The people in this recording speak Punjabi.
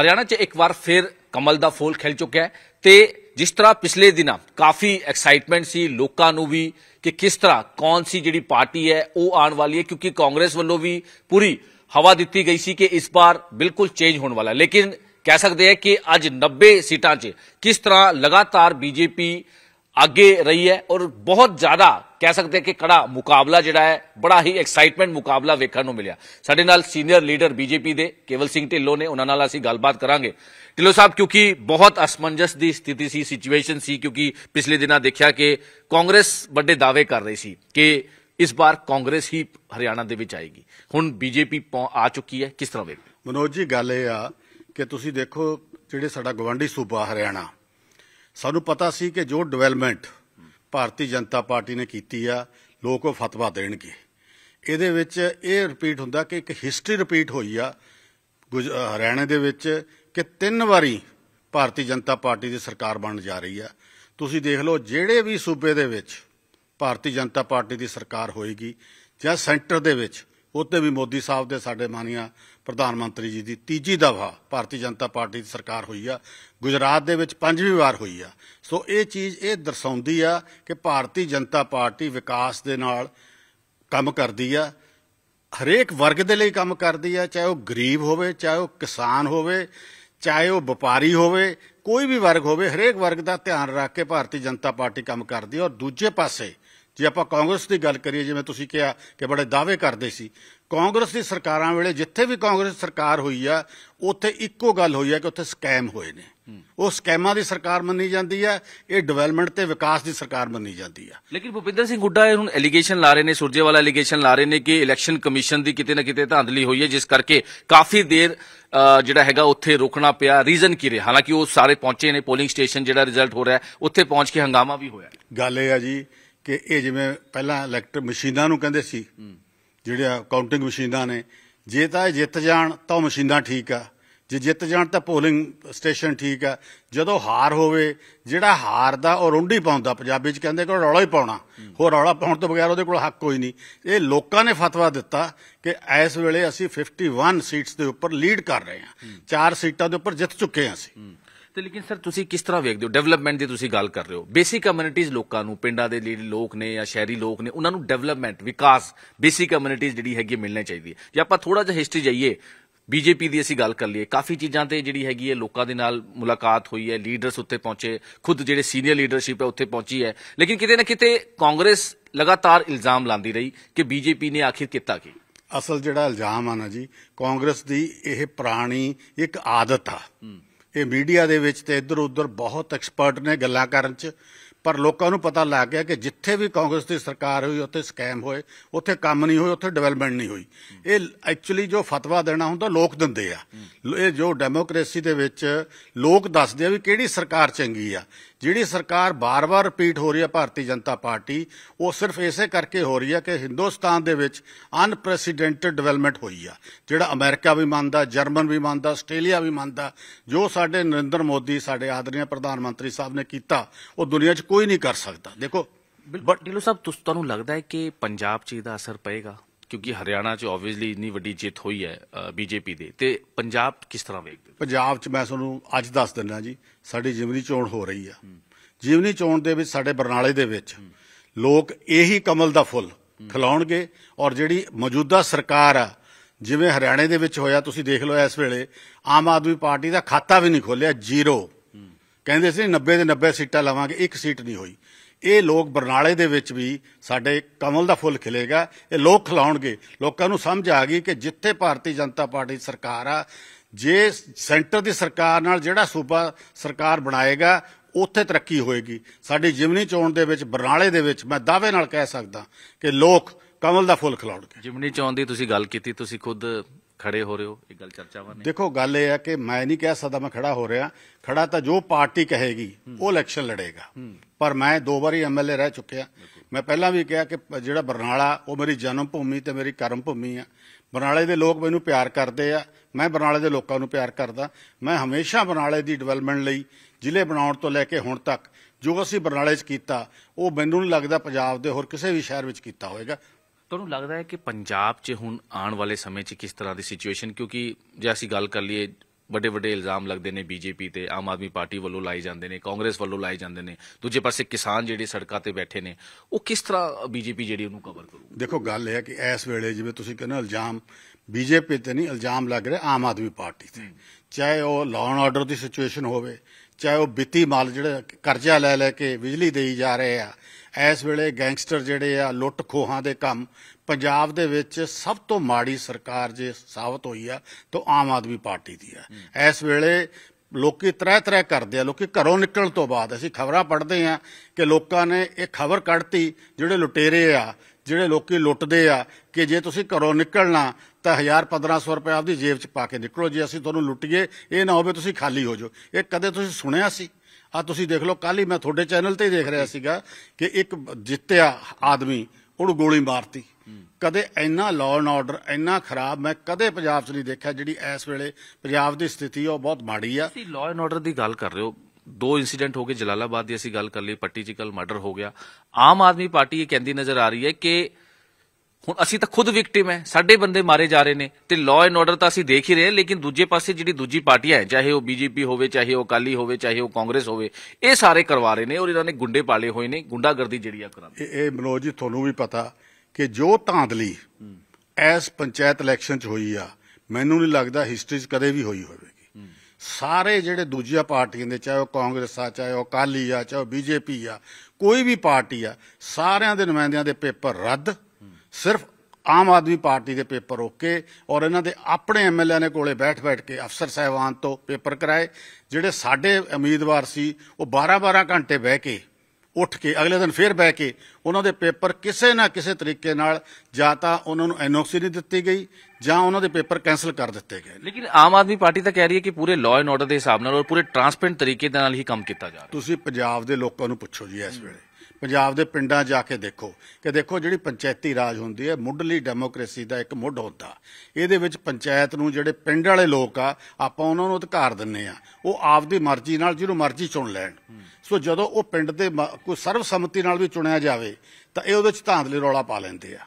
ਹਰਿਆਣਾ 'ਚ ਇੱਕ ਵਾਰ ਫਿਰ ਕਮਲ ਦਾ ਫੁੱਲ ਖਿਲ ਚੁੱਕਿਆ ਤੇ ਜਿਸ ਤਰ੍ਹਾਂ ਪਿਛਲੇ ਦਿਨਾਂ ਕਾਫੀ ਐਕਸਾਈਟਮੈਂਟ ਸੀ ਲੋਕਾਂ ਨੂੰ ਵੀ ਕਿ ਕਿਸ ਤਰ੍ਹਾਂ ਕੌਣ ਸੀ ਜਿਹੜੀ ਪਾਰਟੀ ਹੈ ਉਹ ਆਉਣ ਵਾਲੀ ਹੈ ਕਿਉਂਕਿ ਕਾਂਗਰਸ ਵੱਲੋਂ ਵੀ ਪੂਰੀ ਹਵਾ ਦਿੱਤੀ ਗਈ ਸੀ ਕਿ ਇਸ ਵਾਰ ਬਿਲਕੁਲ ਚੇਂਜ ਹੋਣ ਵਾਲਾ ਲੇਕਿਨ ਕਹਿ ਸਕਦੇ ਹਾਂ ਕਿ ਅੱਜ 90 ਸੀਟਾਂ 'ਚ ਕਿਸ ਤਰ੍ਹਾਂ ਲਗਾਤਾਰ ਬੀਜੇਪੀ ਅੱਗੇ ਰਹੀ ਹੈ ਔਰ ਬਹੁਤ ਜ਼ਿਆਦਾ ਕਹਿ ਸਕਦੇ ਕਿ ਕੜਾ ਮੁਕਾਬਲਾ ਜਿਹੜਾ ਹੈ ਬੜਾ ਹੀ ਐਕਸਾਈਟਮੈਂਟ ਮੁਕਾਬਲਾ ਵੇਖਣ ਨੂੰ ਮਿਲਿਆ ਸਾਡੇ ਨਾਲ ਸੀਨੀਅਰ ਲੀਡਰ ਬੀਜੇਪੀ ਦੇ ਕੇਵਲ ਸਿੰਘ ਢਿੱਲੋਂ ਨੇ ਉਹਨਾਂ ਨਾਲ ਅਸੀਂ ਗੱਲਬਾਤ ਕਰਾਂਗੇ ਢਿੱਲੋਂ ਸਾਹਿਬ ਕਿਉਂਕਿ ਬਹੁਤ ਅਸਮੰਜਸ ਦੀ ਸਥਿਤੀ ਸੀ ਸਿਚੁਏਸ਼ਨ ਸੀ ਕਿਉਂਕਿ ਪਿਛਲੇ ਦਿਨਾਂ ਦੇਖਿਆ ਕਿ ਕਾਂਗਰਸ ਵੱਡੇ ਦਾਅਵੇ ਕਰ ਰਹੀ ਸੀ ਕਿ ਇਸ ਵਾਰ ਕਾਂਗਰਸ ਹੀ ਹਰਿਆਣਾ ਦੇ ਵਿੱਚ ਆਏਗੀ ਹੁਣ ਬੀਜੇਪੀ ਆ ਚੁੱਕੀ ਹੈ ਕਿਸ ਤਰ੍ਹਾਂ ਵੇਖ ਮਨੋਜ ਜੀ ਗੱਲ ਇਹ ਆ ਕਿ ਤੁਸੀਂ ਦੇਖੋ ਜਿਹੜੇ ਸਾਡਾ ਗਵਾਂਡੀ ਸੂਬਾ ਹਰਿਆਣਾ ਸਾਨੂੰ ਪਤਾ ਸੀ ਕਿ ਜੋ ਡਿਵੈਲਪਮੈਂਟ ਭਾਰਤੀ ਜਨਤਾ ਪਾਰਟੀ ਨੇ ਕੀਤੀ ਆ ਲੋਕ ਉਹ ਫਤਵਾ ਦੇਣਗੇ ਇਹਦੇ ਵਿੱਚ ਇਹ ਰਿਪੀਟ ਹੁੰਦਾ ਕਿ ਇੱਕ ਹਿਸਟਰੀ ਰਿਪੀਟ ਹੋਈ ਆ ਹਰਿਆਣਾ ਦੇ ਵਿੱਚ ਕਿ ਤਿੰਨ ਵਾਰੀ ਭਾਰਤੀ ਜਨਤਾ ਪਾਰਟੀ ਦੀ ਸਰਕਾਰ ਬਣਨ ਜਾ ਰਹੀ ਆ ਤੁਸੀਂ ਦੇਖ ਲਓ ਜਿਹੜੇ ਵੀ ਸੂਬੇ ਦੇ ਵਿੱਚ ਭਾਰਤੀ ਜਨਤਾ ਪਾਰਟੀ ਦੀ ਸਰਕਾਰ ਹੋਏਗੀ ਜਾਂ ਸੈਂਟਰ ਦੇ ਵਿੱਚ ਉੱਤੇ ਵੀ ਮੋਦੀ ਸਾਹਿਬ ਦੇ ਸਾਡੇ ਮਾਨਿਆ ਪ੍ਰਧਾਨ ਮੰਤਰੀ ਜੀ ਦੀ ਤੀਜੀ ਦਫਾ ਭਾਰਤੀ ਜਨਤਾ ਪਾਰਟੀ ਦੀ ਸਰਕਾਰ ਹੋਈ ਆ ਗੁਜਰਾਤ ਦੇ ਵਿੱਚ ਪੰਜਵੀਂ ਵਾਰ ਹੋਈ ਆ ਸੋ ਇਹ ਚੀਜ਼ ਇਹ ਦਰਸਾਉਂਦੀ ਆ ਕਿ ਭਾਰਤੀ ਜਨਤਾ ਪਾਰਟੀ ਵਿਕਾਸ ਦੇ ਨਾਲ ਕੰਮ ਕਰਦੀ ਆ ਹਰੇਕ ਵਰਗ ਦੇ ਲਈ ਕੰਮ ਕਰਦੀ ਆ ਚਾਹੇ ਉਹ ਗਰੀਬ ਹੋਵੇ ਚਾਹੇ ਉਹ ਕਿਸਾਨ ਹੋਵੇ ਚਾਹੇ ਉਹ ਵਪਾਰੀ ਹੋਵੇ ਕੋਈ ਵੀ ਵਰਗ ਹੋਵੇ ਹਰੇਕ ਵਰਗ ਦਾ ਧਿਆਨ ਰੱਖ ਕੇ ਭਾਰਤੀ ਜਨਤਾ ਪਾਰਟੀ ਕੰਮ ਕਰਦੀ ਹੈ ਔਰ ਦੂਜੇ ਪਾਸੇ ਜੇ ਆਪਾਂ ਕਾਂਗਰਸ ਦੀ ਗੱਲ ਕਰੀਏ ਜਿਵੇਂ ਤੁਸੀਂ ਕਿਹਾ ਕਿ ਬੜੇ ਦਾਅਵੇ ਕਰਦੇ ਸੀ ਕਾਂਗਰਸ ਦੀ ਸਰਕਾਰਾਂ ਵੇਲੇ ਜਿੱਥੇ ਵੀ ਕਾਂਗਰਸ ਸਰਕਾਰ ਹੋਈ ਆ ਉੱਥੇ ਇੱਕੋ ਗੱਲ ਹੋਈ ਆ ਕਿ ਉੱਥੇ ਸਕੈਮ ਹੋਏ ਨੇ ਉਹ ਸਕੈਮਾਂ ਦੀ ਸਰਕਾਰ ਮੰਨੀ ਜਾਂਦੀ ਆ ਇਹ ਡਿਵੈਲਪਮੈਂਟ ਤੇ ਵਿਕਾਸ ਦੀ ਸਰਕਾਰ ਮੰਨੀ ਜਾਂਦੀ ਆ ਲੇਕਿਨ ਭੁਪਿੰਦਰ ਸਿੰਘ ਗੁੱਡਾ ਇਹ ਹੁਣ ਐਲੀਗੇਸ਼ਨ ਲਾ ਰਹੇ ਨੇ ਸੁਰਜੇਵਾਲਾ ਐਲੀਗੇਸ਼ਨ ਲਾ ਰਹੇ ਨੇ ਕਿ ਇਲੈਕਸ਼ਨ ਕਮਿਸ਼ਨ ਦੀ ਕਿਤੇ ਨਾ ਕਿਤੇ ਧਾਂਦਲੀ ਹੋਈ ਹੈ ਜਿਸ ਕਰਕੇ ਕਾਫੀ ਦੇਰ ਜਿਹੜਾ ਹੈਗਾ ਉੱਥੇ ਰੁਕਣਾ ਪਿਆ ਰੀਜ਼ਨ ਕੀ ਰਿਹਾ ਹਾਲਾਂਕਿ ਉਹ ਸਾਰੇ ਪਹੁੰਚੇ ਨੇ ਪੋਲਿੰਗ ਸਟੇਸ਼ਨ ਜਿਹੜਾ ਰਿਜ਼ਲਟ ਹੋ ਰਿਹਾ ਉੱਥੇ ਪਹੁੰਚ ਕੇ ਹੰਗਾਮਾ ਵੀ ਹੋਇਆ ਗੱਲ ਇਹ ਆ ਜੀ ਕਿ ਇਹ ਜਿਵੇਂ ਪਹਿਲਾਂ ਇਲੈਕਟਰ ਮਸ਼ੀਨਾਂ ਨੂੰ ਕਹਿੰਦੇ ਸੀ ਜਿਹੜਿਆ ਕਾਊਂਟਿੰਗ ਮਸ਼ੀਨਾਂ ਨੇ ਜੇ ਤਾਂ ਇਹ ਜਿੱਤ ਜਾਣ ਤਾਂ ਉਹ ਮਸ਼ੀਨਾਂ ਠੀਕ ਆ ਜੇ ਜਿੱਤ ਜਾਣ ਤਾਂ ਪੋਲਿੰਗ ਸਟੇਸ਼ਨ ਠੀਕ ਆ ਜਦੋਂ ਹਾਰ ਹੋਵੇ ਜਿਹੜਾ ਹਾਰਦਾ ਉਹ ਰੁੰਡੀ ਪਾਉਂਦਾ ਪੰਜਾਬੀ ਚ ਕਹਿੰਦੇ ਕਿ ਰੌਲਾ ਹੀ ਪਾਉਣਾ ਹੋਰ ਰੌਲਾ ਪਾਉਣ ਤੋਂ ਬਗੈਰ ਉਹਦੇ ਕੋਲ ਹੱਕ ਕੋਈ ਨਹੀਂ ਇਹ ਲੋਕਾਂ ਨੇ ਫਤਵਾ ਦਿੱਤਾ ਕਿ ਇਸ ਵੇਲੇ ਅਸੀਂ 51 ਸੀਟਸ ਦੇ ਉੱਪਰ ਲੀਡ ਕਰ ਰਹੇ ਹਾਂ ਚਾਰ ਸੀਟਾਂ ਦੇ ਉੱਪਰ ਜਿੱਤ ਚੁੱਕੇ ਹਾਂ ਅਸੀਂ ਤੇ ਲੇਕਿਨ ਸਰ ਤੁਸੀਂ ਕਿਸ ਤਰ੍ਹਾਂ ਵੇਖਦੇ ਹੋ ਡਿਵੈਲਪਮੈਂਟ ਦੀ ਤੁਸੀਂ ਗੱਲ ਕਰ ਰਹੇ ਹੋ ਬੇਸਿਕ ਕਮਿਊਨਿਟੀਜ਼ ਲੋਕਾਂ ਨੂੰ ਪਿੰਡਾਂ ਦੇ ਜਿਹੜੇ ਲੋਕ ਨੇ ਜਾਂ ਸ਼ਹਿਰੀ ਲੋਕ ਨੇ ਉਹਨਾਂ ਨੂੰ ਡਿਵੈਲਪਮੈਂਟ ਵਿਕਾਸ ਬੇਸਿਕ ਕਮਿਊਨਿਟੀਜ਼ ਜਿਹੜੀ ਹੈਗੀ ਮਿਲਣੀ ਚਾਹੀਦੀ ਹੈ ਜੇ ਆਪਾਂ ਥੋੜਾ ਜਿਹਾ ਹਿਸਟਰੀ ਜਾਈਏ ਬੀਜੇਪੀ ਦੀ ਅਸੀਂ ਗੱਲ ਕਰ ਲਈਏ ਕਾਫੀ ਚੀਜ਼ਾਂ ਤੇ ਜਿਹੜੀ ਹੈਗੀ ਹੈ ਲੋਕਾਂ ਦੇ ਨਾਲ ਮੁਲਾਕਾਤ ਹੋਈ ਹੈ ਲੀਡਰਸ ਉੱਤੇ ਪਹੁੰਚੇ ਖੁਦ ਜਿਹੜੇ ਸੀਨੀਅਰ ਲੀਡਰਸ਼ਿਪ ਹੈ ਉੱਥੇ ਪਹੁੰਚੀ ਹੈ ਲੇਕਿਨ ਕਿਤੇ ਨਾ ਕਿਤੇ ਕਾਂਗਰਸ ਲਗਾਤਾਰ ਇਲਜ਼ਾਮ ਲਾਉਂਦੀ ਰਹੀ ਕਿ ਬੀਜੇਪੀ ਨੇ ਆਖਿਰ ਕੀਤਾ ਕੀ ਅਸਲ ਜਿਹੜਾ ਇਲਜ਼ਾਮ ਆ ਨਾ ਜੀ ਕਾਂਗਰਸ ਦੀ ਇਹ ਪੁਰਾਣੀ ਇੱਕ ਆਦਤ ਆ ਇਹ ਮੀਡੀਆ ਦੇ ਵਿੱਚ ਤੇ ਇੱਧਰ ਉੱਧਰ ਬਹੁਤ ਐਕਸਪਰਟ ਨੇ ਗੱਲਾਂ ਕਰਨ 'ਚ ਪਰ ਲੋਕਾਂ ਨੂੰ ਪਤਾ ਲੱਗ ਗਿਆ ਕਿ ਜਿੱਥੇ ਵੀ ਕਾਂਗਰਸ ਦੀ ਸਰਕਾਰ ਹੋਈ ਉੱਥੇ ਸਕੈਮ ਹੋਏ ਉੱਥੇ ਕੰਮ ਨਹੀਂ ਹੋਏ ਉੱਥੇ ਡਿਵੈਲਪਮੈਂਟ ਨਹੀਂ ਹੋਈ ਇਹ ਐਕਚੁਅਲੀ ਜੋ ਫਤਵਾ ਦੇਣਾ ਹੁੰਦਾ ਲੋਕ ਦਿੰਦੇ ਆ ਇਹ ਜੋ ਡੈਮੋਕ੍ਰੇਸੀ ਦੇ ਵਿੱਚ ਲੋਕ ਦੱਸਦੇ ਆ ਵੀ ਕਿਹੜੀ ਸਰਕਾਰ ਚੰਗੀ ਆ ਜਿਹੜੀ ਸਰਕਾਰ ਬਾਰ-ਬਾਰ ਰਿਪੀਟ ਹੋ ਰਹੀ ਆ ਭਾਰਤੀ ਜਨਤਾ ਪਾਰਟੀ ਉਹ ਸਿਰਫ ਇਸੇ ਕਰਕੇ ਹੋ ਰਹੀ ਆ ਕਿ ਹਿੰਦੁਸਤਾਨ ਦੇ ਵਿੱਚ ਅਨਪ੍ਰੈਸੀਡੈਂਟਡ ਡਿਵੈਲਪਮੈਂਟ ਹੋਈ ਆ ਜਿਹੜਾ ਅਮਰੀਕਾ ਵੀ ਮੰਨਦਾ ਜਰਮਨ ਵੀ ਮੰਨਦਾ ਆਸਟ੍ਰੇਲੀਆ ਵੀ ਮੰਨਦਾ ਜੋ ਸਾਡੇ ਨਰਿੰਦਰ ਮੋਦੀ ਸਾਡੇ ਆਦਰਣੀय ਪ੍ਰਧਾਨ ਮੰਤਰੀ ਸਾਹਿਬ ਨੇ ਕੀਤਾ ਉਹ ਦੁਨੀਆ 'ਚ ਕੋਈ ਨਹੀਂ ਕਰ ਸਕਦਾ ਦੇਖੋ ਬਟ ਢਿੱਲੋ ਸਾਹਿਬ ਤੁਸ ਤੁਹਾਨੂੰ ਲੱਗਦਾ ਹੈ ਕਿ ਪੰਜਾਬ 'ਚ ਇਹਦਾ ਅਸਰ ਪਏਗਾ ਕਿਉਂਕਿ ਹਰਿਆਣਾ 'ਚ ਆਬਵੀਅਸਲੀ ਇੰਨੀ ਵੱਡੀ ਜਿੱਤ ਹੋਈ ਹੈ ਬੀਜੇਪੀ ਦੇ ਤੇ ਪੰਜਾਬ ਕਿਸ ਤਰ੍ਹਾਂ ਵੇਖਦੇ ਪੰਜਾਬ 'ਚ ਮੈਂ ਤੁਹਾਨੂੰ ਅੱਜ ਦੱਸ ਦਿੰਦਾ ਜੀ ਸਾਡੀ ਜਿਮਨੀ ਚੋਣ ਹੋ ਰਹੀ ਆ ਜਿਮਨੀ ਚੋਣ ਦੇ ਵਿੱਚ ਸਾਡੇ ਬਰਨਾਲੇ ਦੇ ਵਿੱਚ ਲੋਕ ਇਹੀ ਕਮਲ ਦਾ ਫੁੱਲ ਖਿਲਾਉਣਗੇ ਔਰ ਜਿਹੜੀ ਮੌਜੂਦਾ ਸਰਕਾਰ ਆ ਜਿਵੇਂ ਹਰਿਆਣੇ ਦੇ ਵਿੱਚ ਹੋਇਆ ਤੁਸੀਂ ਦੇਖ ਲਓ ਇਸ ਵੇਲੇ ਆਮ ਆਦਮੀ ਪਾਰਟੀ ਦਾ ਖਾਤਾ ਵੀ ਨਹੀਂ ਖੋਲਿਆ ਜ਼ੀਰੋ ਕਹਿੰਦੇ ਸੀ 90 ਦੇ 90 ਸੀਟਾਂ ਲਵਾਂਗੇ ਇੱਕ ਸੀਟ ਨਹੀਂ ਹੋਈ ਇਹ ਲੋਕ ਬਰਨਾਲੇ ਦੇ ਵਿੱਚ ਵੀ ਸਾਡੇ ਕਮਲ ਦਾ ਫੁੱਲ ਖਿਲੇਗਾ ਇਹ ਲੋਕ ਖਲਾਉਣਗੇ ਲੋਕਾਂ ਨੂੰ ਸਮਝ ਆ ਗਈ ਕਿ ਜਿੱਥੇ ਭਾਰਤੀ ਜਨਤਾ ਪਾਰਟੀ ਸਰਕਾਰ ਆ ਜੇ ਸੈਂਟਰ ਦੀ ਸਰਕਾਰ ਨਾਲ ਜਿਹੜਾ ਸੂਬਾ ਸਰਕਾਰ ਬਣਾਏਗਾ ਉੱਥੇ ਤਰੱਕੀ ਹੋਏਗੀ ਸਾਡੀ ਜਿਮਨੀ ਚੋਣ ਦੇ ਵਿੱਚ ਬਰਨਾਲੇ ਦੇ ਵਿੱਚ ਮੈਂ ਦਾਅਵੇ ਨਾਲ ਕਹਿ ਸਕਦਾ ਕਿ ਲੋਕ ਕਮਲ ਦਾ ਫੁੱਲ ਖਿਲਾਉਣਗੇ ਜਿਮਨੀ ਚੋਣ ਦੀ ਤੁਸੀਂ ਗੱਲ ਕੀਤੀ ਤੁਸੀਂ ਖੁਦ ਖੜੇ ਹੋ ਰਹੇ ਹੋ ਇਹ ਗੱਲ ਚਰਚਾ ਨੇ ਦੇਖੋ ਗੱਲ ਇਹ ਆ ਕਿ ਮੈਂ ਨਹੀਂ ਕਹਿ ਸਕਦਾ ਮੈਂ ਖੜਾ ਹੋ ਰਿਹਾ ਖੜਾ ਤਾਂ ਜੋ ਪਾਰਟੀ ਕਹੇਗੀ ਉਹ ਇਲੈਕਸ਼ਨ ਲੜੇਗਾ ਪਰ ਮੈਂ ਦੋ ਵਾਰੀ ਐਮਐਲਏ ਰਹਿ ਚੁੱਕਿਆ ਮੈਂ ਪਹਿਲਾਂ ਵੀ ਕਿਹਾ ਕਿ ਜਿਹੜਾ ਬਰਨਾਲਾ ਉਹ ਮੇਰੀ ਜਨਮ ਭੂਮੀ ਤੇ ਮੇਰੀ ਕਰਮ ਭੂਮੀ ਆ ਬਰਨਾਲੇ ਦੇ ਲੋਕ ਮੈਨੂੰ ਪਿਆਰ ਕਰਦੇ ਆ ਮੈਂ ਬਰਨਾਲੇ ਦੇ ਲੋਕਾਂ ਨੂੰ ਪਿਆਰ ਕਰਦਾ ਮੈਂ ਹਮੇਸ਼ਾ ਬਰਨਾਲੇ ਦੀ ਡਿਵੈਲਪਮੈਂਟ ਲਈ ਜ਼ਿਲ੍ਹੇ ਬਣਾਉਣ ਤੋਂ ਲੈ ਕੇ ਹੁਣ ਤੱਕ ਜੋ ਅਸੀਂ ਬਰਨਾਲੇ 'ਚ ਕੀਤਾ ਉਹ ਮੈਨੂੰ ਨਹੀਂ ਲੱਗਦਾ ਪੰਜਾਬ ਦੇ ਹੋਰ ਕਿਸੇ ਵੀ ਸ਼ਹਿਰ ਵਿੱਚ ਕੀਤਾ ਹੋਵੇਗਾ ਤੁਹਾਨੂੰ ਲੱਗਦਾ ਹੈ ਕਿ ਪੰਜਾਬ 'ਚ ਹੁਣ ਆਉਣ ਵਾਲੇ ਸਮੇਂ 'ਚ ਕਿਸ ਤਰ੍ਹਾਂ ਦੀ ਸਿਚੁਏਸ਼ਨ ਕਿਉਂਕਿ ਜੇ ਅਸੀਂ ਗੱਲ ਕਰ ਲਈਏ ਵੱਡੇ ਵੱਡੇ ਇਲਜ਼ਾਮ ਲੱਗਦੇ ਨੇ ਬੀਜੇਪੀ ਤੇ ਆਮ ਆਦਮੀ ਪਾਰਟੀ ਵੱਲੋਂ ਲਾਏ ਜਾਂਦੇ ਨੇ ਕਾਂਗਰਸ ਵੱਲੋਂ ਲਾਏ ਜਾਂਦੇ ਨੇ ਦੂਜੇ ਪਾਸੇ ਕਿਸਾਨ ਜਿਹੜੇ ਸੜਕਾਂ ਤੇ ਬੈਠੇ ਨੇ ਉਹ ਕਿਸ ਤਰ੍ਹਾਂ ਬੀਜੇਪੀ ਜਿਹੜੀ ਉਹਨੂੰ ਕਵਰ ਕਰੂ ਦੇਖੋ ਗੱਲ ਇਹ ਹੈ ਕਿ ਇਸ ਵੇਲੇ ਜਿਵੇਂ ਤੁਸੀਂ ਕਹਿੰਦੇ ਇਲਜ਼ਾਮ ਬੀਜੇਪੀ ਤੇ ਨਹੀਂ ਇਲਜ਼ਾਮ ਲੱਗ ਰਿਹਾ ਆਮ ਆਦਮੀ ਪਾਰਟੀ ਤੇ ਚਾਹੇ ਉਹ ਲਾਅ ਐਂਡ ਆਰਡਰ ਦੀ ਸਿਚੁਏਸ਼ਨ ਹੋਵੇ ਚਾਹੇ ਉਹ ਵਿੱਤੀ ਮਾਲ ਜਿਹੜਾ ਕਰਜ਼ਾ ਲੈ ਲੈ ਕੇ ਬਿਜਲੀ ਦੇਈ ਜਾ ਰਹੇ ਆ ਇਸ ਵੇਲੇ ਗੈਂਗਸਟਰ ਜਿਹੜੇ ਆ ਲੁੱਟ ਖੋਹਾਂ ਦੇ ਕੰਮ ਪੰਜਾਬ ਦੇ ਵਿੱਚ ਸਭ ਤੋਂ ਮਾੜੀ ਸਰਕਾਰ ਜੇ ਸਾਬਤ ਹੋਈ ਆ ਤਾਂ ਆਮ ਆਦਮੀ ਪਾਰਟੀ ਦੀ ਆ ਇਸ ਵੇਲੇ ਲੋਕੀ ਤਰ੍ਹਾਂ ਤਰ੍ਹਾਂ ਕਰਦੇ ਆ ਲੋਕੀ ਘਰੋਂ ਨਿਕਲਣ ਤੋਂ ਬਾਅਦ ਅਸੀਂ ਖਬਰਾਂ ਪੜ੍ਹਦੇ ਆ ਕਿ ਲੋਕਾਂ ਨੇ ਇਹ ਖਬਰ ਕੱਢਤੀ ਜਿਹੜੇ ਲੁਟੇਰੇ ਆ ਜਿਹੜੇ ਲੋਕੀ ਲੁੱਟਦੇ ਆ ਕਿ ਜੇ ਤੁਸੀਂ ਘਰੋਂ ਨਿਕਲਣਾ ਤਾਂ 1000 1500 ਰੁਪਏ ਆਪਦੀ ਜੇਬ 'ਚ ਪਾ ਕੇ ਨਿਕਲੋ ਜੀ ਅਸੀਂ ਤੁਹਾਨੂੰ ਲੁੱਟੀਏ ਇਹ ਨਾ ਹੋਵੇ ਤੁਸੀਂ ਖਾਲੀ ਹੋ ਜਾਓ ਇਹ ਕਦੇ ਤੁਸੀਂ ਸੁਣਿਆ ਸੀ ਆ ਤੁਸੀਂ ਦੇਖ ਲਓ ਕੱਲ ਹੀ ਮੈਂ ਤੁਹਾਡੇ ਚੈਨਲ ਤੇ ਦੇਖ ਰਿਹਾ ਸੀਗਾ ਕਿ ਇੱਕ ਜਿੱਤਿਆ ਆਦਮੀ ਉਹਨੂੰ ਗੋਲੀ ਮਾਰਤੀ ਕਦੇ ਇੰਨਾ ਲਾਅ ਐਂਡ ਆਰਡਰ ਇੰਨਾ ਖਰਾਬ ਮੈਂ ਕਦੇ ਪੰਜਾਬ 'ਚ ਨਹੀਂ ਦੇਖਿਆ ਜਿਹੜੀ ਇਸ ਵੇਲੇ ਪੰਜਾਬ ਦੀ ਸਥਿਤੀ ਉਹ ਬਹੁਤ ਮਾੜੀ ਆ ਤੁਸੀਂ ਲਾਅ ਐਂਡ ਆਰਡਰ ਦੀ ਗੱਲ ਕਰ ਰਹੇ ਹੋ ਦੋ ਇਨਸੀਡੈਂਟ ਹੋ ਗਏ ਜਲਾਲਾਬਾਦ ਦੀ ਅਸੀਂ ਗੱਲ ਕਰ ਲਈ ਪੱਟੀ 'ਚ ਕੱਲ ਮਰਡਰ ਹੋ ਗਿਆ ਆਮ ਆਦਮੀ ਪਾਰਟੀ ਇਹ ਕਹਿੰਦੀ ਨਜ਼ਰ ਆ ਰਹੀ ਹੈ ਕਿ ਹੁਣ ਅਸੀਂ ਤਾਂ ਖੁਦ ਵਿਕਟਿਮ ਹੈ ਸਾਡੇ ਬੰਦੇ ਮਾਰੇ ਜਾ ਰਹੇ ਨੇ ਤੇ ਲਾਅ ਐਂਡ ਆਰਡਰ ਤਾਂ ਅਸੀਂ ਦੇਖ ਹੀ ਰਹੇ ਹਾਂ ਲੇਕਿਨ ਦੂਜੇ ਪਾਸੇ ਜਿਹੜੀ ਦੂਜੀ ਪਾਰਟੀਆਂ ਹੈ ਚਾਹੇ ਉਹ ਬੀਜੇਪੀ ਹੋਵੇ ਚਾਹੇ ਉਹ ਅਕਾਲੀ ਹੋਵੇ ਚਾਹੇ ਉਹ ਕਾਂਗਰਸ ਹੋਵੇ ਇਹ ਸਾਰੇ ਕਰਵਾ ਰਹੇ ਨੇ ਔਰ ਇਹਨਾਂ ਨੇ ਗੁੰਡੇ ਪਾਲੇ ਹੋਏ ਨੇ ਗੁੰਡਾਗਰਦੀ ਜਿਹੜੀ ਆ ਕਰਾਉਂਦੇ ਇਹ ਮਨੋਜ ਜੀ ਤੁਹਾਨੂੰ ਵੀ ਪਤਾ ਕਿ ਜੋ ਧਾਂਦਲੀ ਐਸ ਪੰਚਾਇਤ ਇਲੈਕਸ਼ਨ 'ਚ ਹੋਈ ਆ ਮੈਨੂੰ ਨਹੀਂ ਲੱਗਦਾ ਹਿਸਟਰੀ 'ਚ ਕਦੇ ਵੀ ਹੋਈ ਹੋਵੇਗੀ ਸਾਰੇ ਜਿਹੜੇ ਦੂਜੀਆਂ ਪਾਰਟੀਆਂ ਦੇ ਚਾਹੇ ਉਹ ਕਾਂਗਰਸ ਆ ਚਾਹੇ ਉਹ ਅਕਾਲੀ ਆ ਚਾਹੇ ਬੀਜੇਪੀ ਆ ਕੋਈ ਵੀ ਪਾਰਟੀ ਆ ਸਾਰਿਆਂ ਦੇ ਨੁਮਾਇੰਦਿਆਂ ਦੇ ਪੇਪਰ ਰੱਦ ਸਿਰਫ ਆਮ ਆਦਮੀ ਪਾਰਟੀ ਦੇ ਪੇਪਰ ਰੋਕੇ ਔਰ ਇਹਨਾਂ ਦੇ ਆਪਣੇ ਐਮਐਲਏ ਨੇ ਕੋਲੇ ਬੈਠ-ਬੈਠ ਕੇ ਅਫਸਰ ਸਹਿਬਾਨ ਤੋਂ ਪੇਪਰ ਕਰਾਏ ਜਿਹੜੇ ਸਾਡੇ ਉਮੀਦਵਾਰ ਸੀ ਉਹ 12-12 ਘੰਟੇ ਬਹਿ ਕੇ ਉੱਠ ਕੇ ਅਗਲੇ ਦਿਨ ਫੇਰ ਬਹਿ ਕੇ ਉਹਨਾਂ ਦੇ ਪੇਪਰ ਕਿਸੇ ਨਾ ਕਿਸੇ ਤਰੀਕੇ ਨਾਲ ਜਾਂ ਤਾਂ ਉਹਨਾਂ ਨੂੰ ਐਨਓਸੀ ਨਹੀਂ ਦਿੱਤੀ ਗਈ ਜਾਂ ਉਹਨਾਂ ਦੇ ਪੇਪਰ ਕੈਨਸਲ ਕਰ ਦਿੱਤੇ ਗਏ ਲੇਕਿਨ ਆਮ ਆਦਮੀ ਪਾਰਟੀ ਤਾਂ ਕਹਿ ਰਹੀ ਹੈ ਕਿ ਪੂਰੇ ਲਾਅ ਐਂਡ ਆਰਡਰ ਦੇ ਹਿਸਾਬ ਨਾਲ ਔਰ ਪੂਰੇ ਟ੍ਰਾਂਸਪੇਰੈਂਟ ਤਰੀਕੇ ਦੇ ਨਾਲ ਹੀ ਕੰਮ ਕੀਤਾ ਜਾ ਰਿਹਾ ਤੁਸੀਂ ਪੰਜਾਬ ਦੇ ਲੋਕਾਂ ਨੂੰ ਪੁੱਛੋ ਜੀ ਇਸ ਵੇਲੇ ਪੰਜਾਬ ਦੇ ਪਿੰਡਾਂ ਜਾ ਕੇ ਦੇਖੋ ਕਿ ਦੇਖੋ ਜਿਹੜੀ ਪੰਚਾਇਤੀ ਰਾਜ ਹੁੰਦੀ ਹੈ ਮੁੱਢਲੀ ਡੈਮੋਕ੍ਰੇਸੀ ਦਾ ਇੱਕ ਮੁੱਢ ਹੁੰਦਾ ਇਹਦੇ ਵਿੱਚ ਪੰਚਾਇਤ ਨੂੰ ਜਿਹੜੇ ਪਿੰਡ ਵਾਲੇ ਲੋਕ ਆ ਆਪਾਂ ਉਹਨਾਂ ਨੂੰ ਅਧਿਕਾਰ ਦਿੰਨੇ ਆ ਉਹ ਆਪਦੀ ਮਰਜ਼ੀ ਨਾਲ ਜਿਹਨੂੰ ਮਰਜ਼ੀ ਚੁਣ ਲੈਣ ਸੋ ਜਦੋਂ ਉਹ ਪਿੰਡ ਦੇ ਕੋਈ ਸਰਵ ਸੰਮਤੀ ਨਾਲ ਵੀ ਚੁਣਿਆ ਜਾਵੇ ਤਾਂ ਇਹ ਉਹਦੇ ਚ ਧਾਂਦਲੇ ਰੌਲਾ ਪਾ ਲੈਂਦੇ ਆ